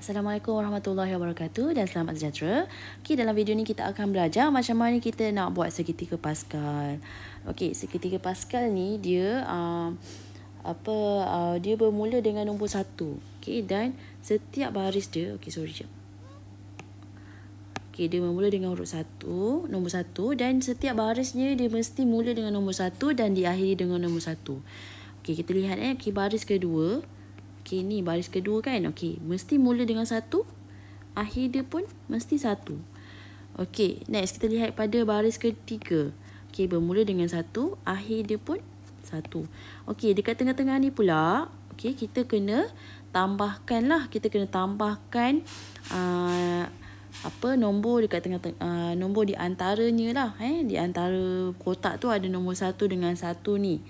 Assalamualaikum warahmatullahi wabarakatuh dan selamat sejahtera. Okey, dalam video ni kita akan belajar macam mana kita nak buat segitiga Pascal. Okey, segitiga Pascal ni dia uh, apa uh, dia bermula dengan nombor satu. Okey, dan setiap baris dia, okey sorry je. Okey, dia bermula dengan huruf satu, nombor satu dan setiap barisnya dia mesti mula dengan nombor satu dan diakhiri dengan nombor satu. Okey, kita lihat eh, okay, baris kedua. Okay ni baris kedua kan. Okay mesti mula dengan satu. Akhir dia pun mesti satu. Okay, next kita lihat pada baris ketiga. Okay bermula dengan satu. Akhir dia pun satu. Okay dekat tengah-tengah ni pula. Okay kita kena tambahkan lah. Uh, kita kena tambahkan aa, apa nombor dekat tengah uh, nombor di antaranya lah eh di antara kotak tu ada nombor satu dengan satu ni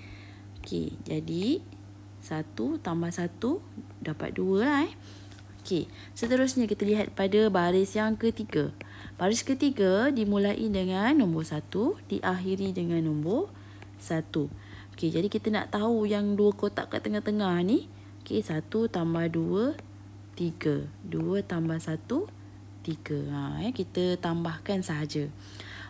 okey jadi satu tambah satu dapat dua lah eh. Okey, seterusnya kita lihat pada baris yang ketiga. Baris ketiga dimulai dengan nombor satu, diakhiri dengan nombor satu. Okey, jadi kita nak tahu yang dua kotak kat tengah-tengah ni. Okey, satu tambah dua, tiga. Dua tambah satu, tiga. Ha, eh, kita tambahkan sahaja.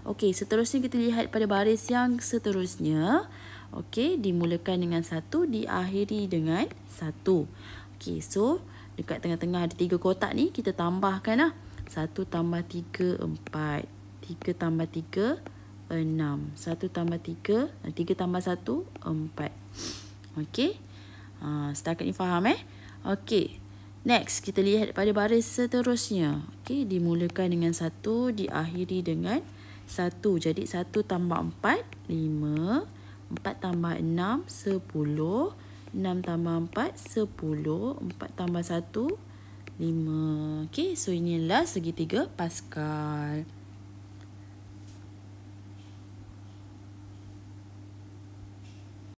Okey, seterusnya kita lihat pada baris yang seterusnya. Okey, dimulakan dengan satu, diakhiri dengan satu. Okey, so dekat tengah-tengah ada tiga kotak ni, kita tambahkan lah. Satu tambah tiga, empat. Tiga tambah tiga, enam. Satu tambah tiga, eh, tiga tambah satu, empat. Okey, uh, setakat ni faham eh? Okey, next kita lihat pada baris seterusnya. Okey, dimulakan dengan satu, diakhiri dengan satu. Jadi satu tambah empat, lima. Lima. 4 tambah 6, 10. 6 tambah 4, 10. 4 tambah 1, 5. Okay, so inilah segitiga Pascal.